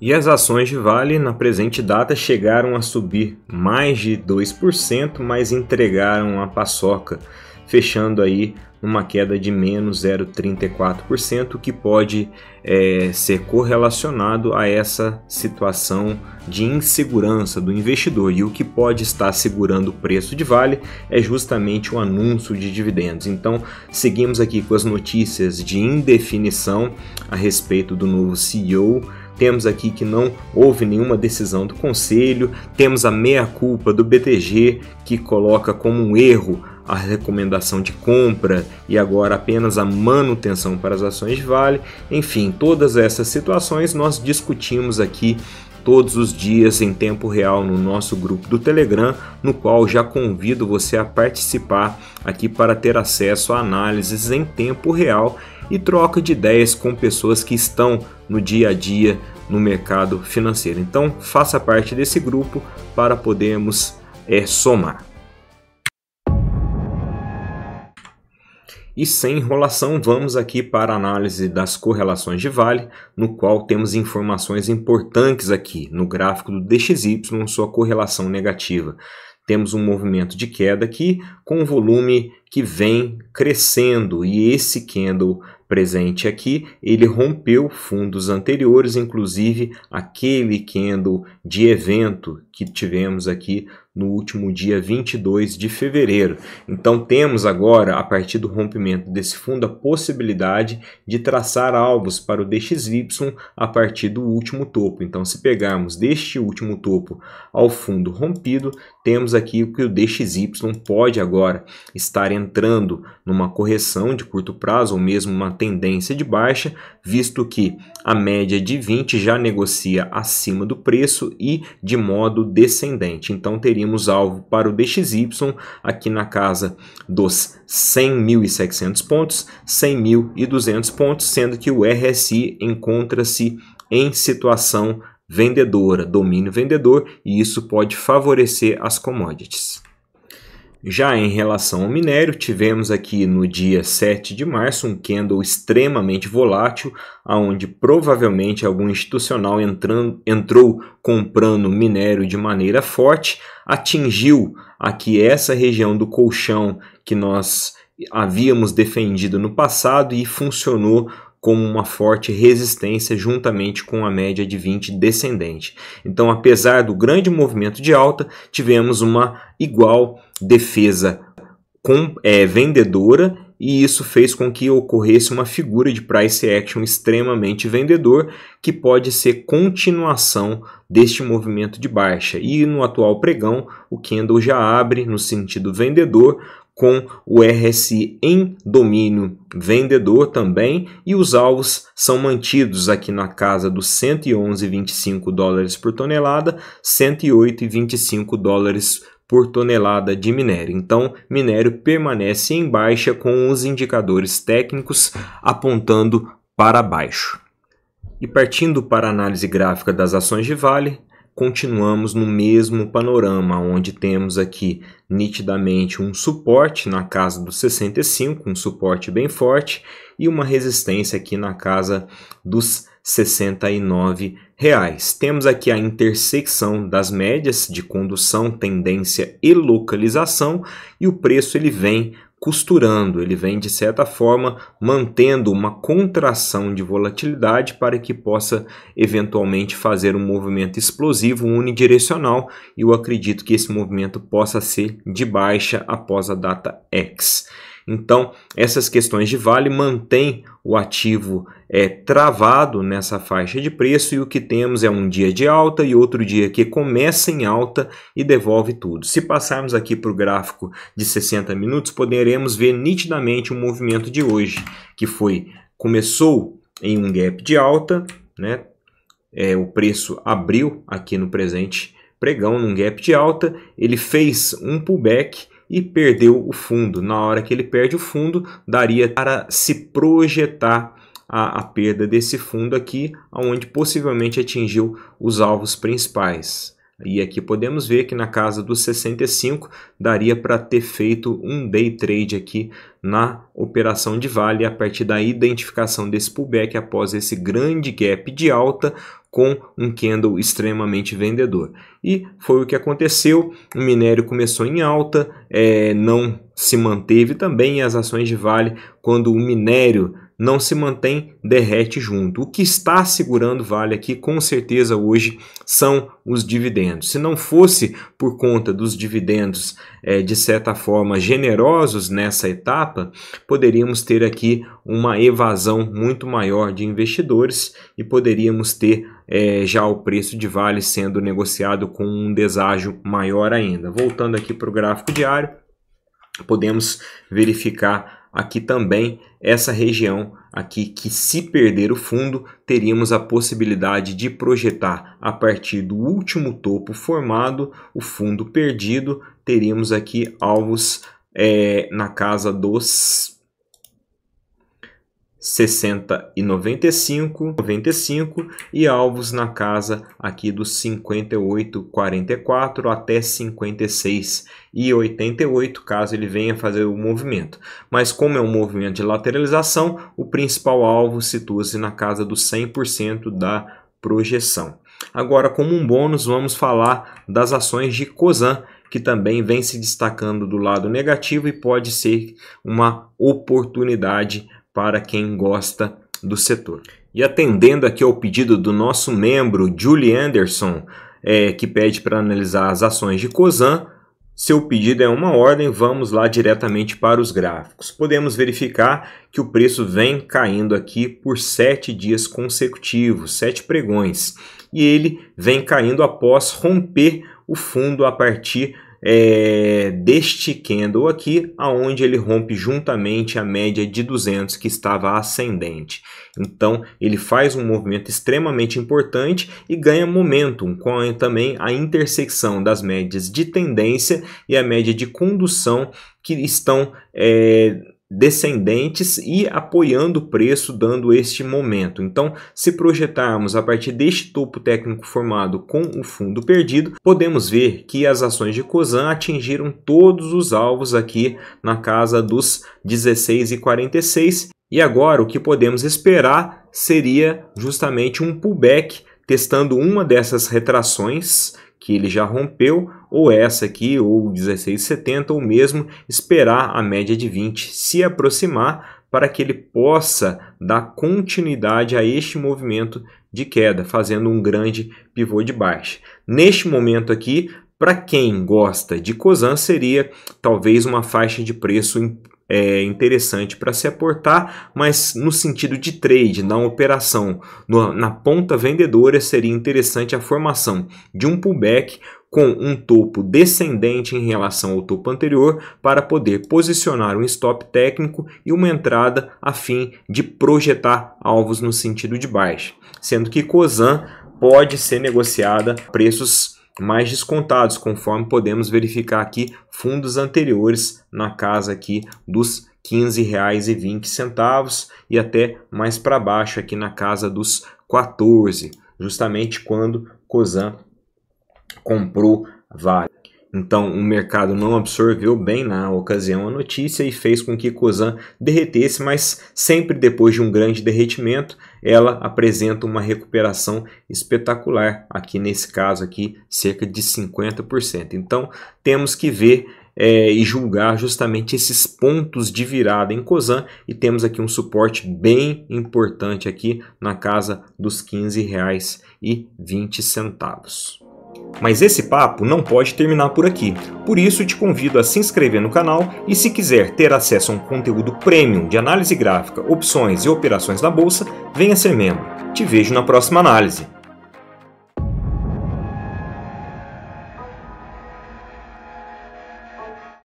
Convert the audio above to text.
E as ações de Vale na presente data chegaram a subir mais de 2%, mas entregaram a paçoca, fechando aí numa queda de menos 0,34%, que pode é, ser correlacionado a essa situação de insegurança do investidor. E o que pode estar segurando o preço de Vale é justamente o anúncio de dividendos. Então, seguimos aqui com as notícias de indefinição a respeito do novo CEO temos aqui que não houve nenhuma decisão do Conselho, temos a meia-culpa do BTG, que coloca como um erro a recomendação de compra e agora apenas a manutenção para as ações de Vale. Enfim, todas essas situações nós discutimos aqui todos os dias em tempo real no nosso grupo do Telegram, no qual já convido você a participar aqui para ter acesso a análises em tempo real e troca de ideias com pessoas que estão no dia a dia no mercado financeiro. Então, faça parte desse grupo para podermos é, somar. E sem enrolação, vamos aqui para a análise das correlações de Vale, no qual temos informações importantes aqui no gráfico do DXY, sua correlação negativa. Temos um movimento de queda aqui com um volume que vem crescendo e esse candle presente aqui, ele rompeu fundos anteriores, inclusive aquele candle de evento que tivemos aqui no último dia 22 de fevereiro. Então temos agora, a partir do rompimento desse fundo, a possibilidade de traçar alvos para o DXY a partir do último topo. Então se pegarmos deste último topo ao fundo rompido, temos aqui que o DXY pode agora estar entrando numa correção de curto prazo ou mesmo uma tendência de baixa, visto que a média de 20 já negocia acima do preço e de modo descendente. Então teria teríamos alvo para o DXY aqui na casa dos 100.700 pontos, 100.200 pontos, sendo que o RSI encontra-se em situação vendedora, domínio vendedor, e isso pode favorecer as commodities. Já em relação ao minério, tivemos aqui no dia 7 de março um candle extremamente volátil, aonde provavelmente algum institucional entrando, entrou comprando minério de maneira forte, atingiu aqui essa região do colchão que nós havíamos defendido no passado e funcionou como uma forte resistência juntamente com a média de 20 descendente. Então, apesar do grande movimento de alta, tivemos uma igual defesa com, é, vendedora e isso fez com que ocorresse uma figura de price action extremamente vendedor, que pode ser continuação deste movimento de baixa. E no atual pregão, o candle já abre no sentido vendedor, com o RSI em domínio vendedor também e os alvos são mantidos aqui na casa dos 111,25 dólares por tonelada, 108,25 dólares por tonelada de minério. Então, minério permanece em baixa com os indicadores técnicos apontando para baixo. E partindo para a análise gráfica das ações de Vale, continuamos no mesmo panorama, onde temos aqui nitidamente um suporte na casa dos 65, um suporte bem forte, e uma resistência aqui na casa dos 69 reais. Temos aqui a intersecção das médias de condução, tendência e localização, e o preço ele vem costurando, ele vem de certa forma mantendo uma contração de volatilidade para que possa eventualmente fazer um movimento explosivo unidirecional. E eu acredito que esse movimento possa ser de baixa após a data X. Então, essas questões de vale mantêm o ativo é, travado nessa faixa de preço e o que temos é um dia de alta e outro dia que começa em alta e devolve tudo. Se passarmos aqui para o gráfico de 60 minutos, poderemos ver nitidamente o movimento de hoje, que foi começou em um gap de alta, né? É, o preço abriu aqui no presente pregão num gap de alta, ele fez um pullback e perdeu o fundo. Na hora que ele perde o fundo, daria para se projetar a, a perda desse fundo aqui, onde possivelmente atingiu os alvos principais. E aqui podemos ver que na casa dos 65 daria para ter feito um day trade aqui na operação de vale a partir da identificação desse pullback após esse grande gap de alta com um candle extremamente vendedor. E foi o que aconteceu, o minério começou em alta, é, não se manteve também as ações de vale quando o minério não se mantém, derrete junto. O que está segurando vale aqui, com certeza, hoje, são os dividendos. Se não fosse por conta dos dividendos, é, de certa forma, generosos nessa etapa, poderíamos ter aqui uma evasão muito maior de investidores e poderíamos ter é, já o preço de vale sendo negociado com um deságio maior ainda. Voltando aqui para o gráfico diário, podemos verificar aqui também essa região aqui que se perder o fundo, teríamos a possibilidade de projetar a partir do último topo formado, o fundo perdido, teríamos aqui alvos é, na casa dos 60 e 95, 95 e alvos na casa aqui dos 58, 44 até 56 e 88, caso ele venha fazer o movimento. Mas como é um movimento de lateralização, o principal alvo situa-se na casa dos 100% da projeção. Agora, como um bônus, vamos falar das ações de COSAN, que também vem se destacando do lado negativo e pode ser uma oportunidade para quem gosta do setor. E atendendo aqui ao pedido do nosso membro, Julie Anderson, é, que pede para analisar as ações de COSAN, seu pedido é uma ordem, vamos lá diretamente para os gráficos. Podemos verificar que o preço vem caindo aqui por sete dias consecutivos, sete pregões, e ele vem caindo após romper o fundo a partir é, deste candle aqui, aonde ele rompe juntamente a média de 200 que estava ascendente. Então ele faz um movimento extremamente importante e ganha momentum com também a intersecção das médias de tendência e a média de condução que estão é, descendentes e apoiando o preço dando este momento. Então, se projetarmos a partir deste topo técnico formado com o fundo perdido, podemos ver que as ações de Cosan atingiram todos os alvos aqui na casa dos 16,46 e agora o que podemos esperar seria justamente um pullback testando uma dessas retrações que ele já rompeu, ou essa aqui, ou 16,70, ou mesmo esperar a média de 20 se aproximar para que ele possa dar continuidade a este movimento de queda, fazendo um grande pivô de baixa. Neste momento aqui, para quem gosta de Cosan, seria talvez uma faixa de preço é, interessante para se aportar, mas no sentido de trade, na operação, no, na ponta vendedora, seria interessante a formação de um pullback com um topo descendente em relação ao topo anterior para poder posicionar um stop técnico e uma entrada a fim de projetar alvos no sentido de baixo, sendo que Cosan pode ser negociada a preços mais descontados, conforme podemos verificar aqui fundos anteriores na casa aqui dos R$ 15,20 e até mais para baixo aqui na casa dos 14, justamente quando Cosan comprou Vale. Então, o mercado não absorveu bem na ocasião a notícia e fez com que Cosan derretesse, mas sempre depois de um grande derretimento, ela apresenta uma recuperação espetacular, aqui nesse caso aqui, cerca de 50%. Então, temos que ver é, e julgar justamente esses pontos de virada em Cosan e temos aqui um suporte bem importante aqui na casa dos R$ 15,20. Mas esse papo não pode terminar por aqui, por isso te convido a se inscrever no canal e se quiser ter acesso a um conteúdo premium de análise gráfica, opções e operações da bolsa, venha ser membro. Te vejo na próxima análise.